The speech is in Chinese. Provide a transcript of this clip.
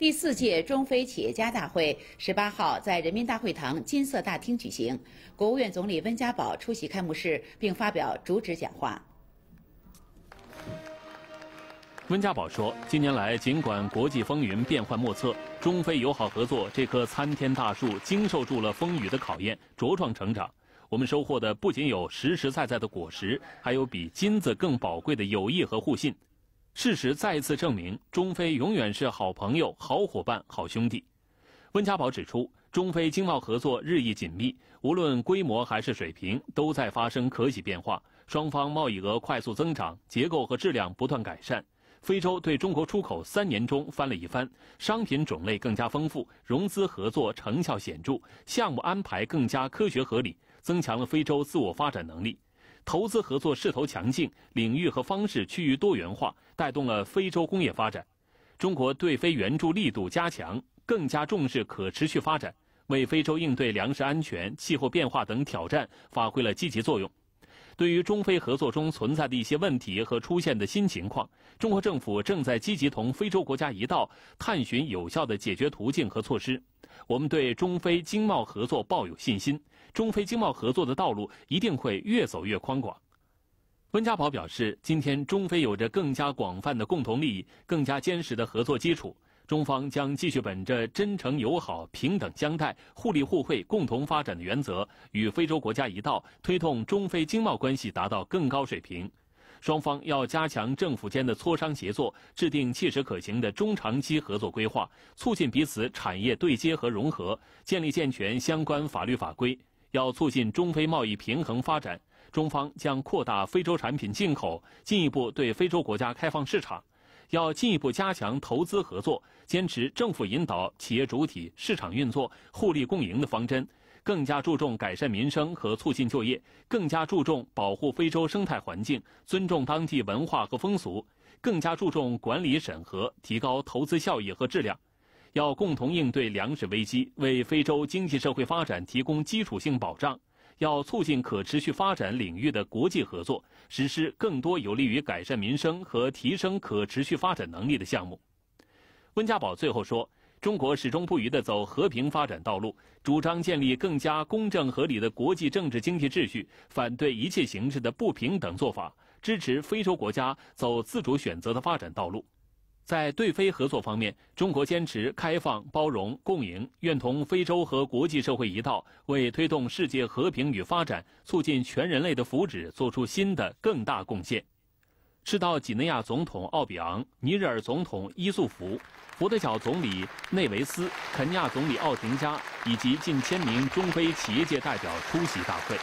第四届中非企业家大会十八号在人民大会堂金色大厅举行，国务院总理温家宝出席开幕式并发表主旨讲话。温家宝说，近年来尽管国际风云变幻莫测，中非友好合作这棵参天大树经受住了风雨的考验，茁壮成长。我们收获的不仅有实实在在的果实，还有比金子更宝贵的友谊和互信。事实再一次证明，中非永远是好朋友、好伙伴、好兄弟。温家宝指出，中非经贸合作日益紧密，无论规模还是水平，都在发生可喜变化。双方贸易额快速增长，结构和质量不断改善。非洲对中国出口三年中翻了一番，商品种类更加丰富，融资合作成效显著，项目安排更加科学合理，增强了非洲自我发展能力。投资合作势头强劲，领域和方式趋于多元化，带动了非洲工业发展。中国对非援助力度加强，更加重视可持续发展，为非洲应对粮食安全、气候变化等挑战发挥了积极作用。对于中非合作中存在的一些问题和出现的新情况，中国政府正在积极同非洲国家一道，探寻有效的解决途径和措施。我们对中非经贸合作抱有信心，中非经贸合作的道路一定会越走越宽广。温家宝表示，今天中非有着更加广泛的共同利益，更加坚实的合作基础，中方将继续本着真诚友好、平等相待、互利互惠、共同发展的原则，与非洲国家一道，推动中非经贸关系达到更高水平。双方要加强政府间的磋商协作，制定切实可行的中长期合作规划，促进彼此产业对接和融合，建立健全相关法律法规。要促进中非贸易平衡发展，中方将扩大非洲产品进口，进一步对非洲国家开放市场。要进一步加强投资合作，坚持政府引导、企业主体、市场运作、互利共赢的方针。更加注重改善民生和促进就业，更加注重保护非洲生态环境，尊重当地文化和风俗，更加注重管理审核，提高投资效益和质量。要共同应对粮食危机，为非洲经济社会发展提供基础性保障。要促进可持续发展领域的国际合作，实施更多有利于改善民生和提升可持续发展能力的项目。温家宝最后说。中国始终不渝地走和平发展道路，主张建立更加公正合理的国际政治经济秩序，反对一切形式的不平等做法，支持非洲国家走自主选择的发展道路。在对非合作方面，中国坚持开放、包容、共赢，愿同非洲和国际社会一道，为推动世界和平与发展、促进全人类的福祉作出新的更大贡献。知到几内亚总统奥比昂、尼日尔总统伊素福、佛得角总理内维斯、肯尼亚总理奥廷加以及近千名中非企业界代表出席大会。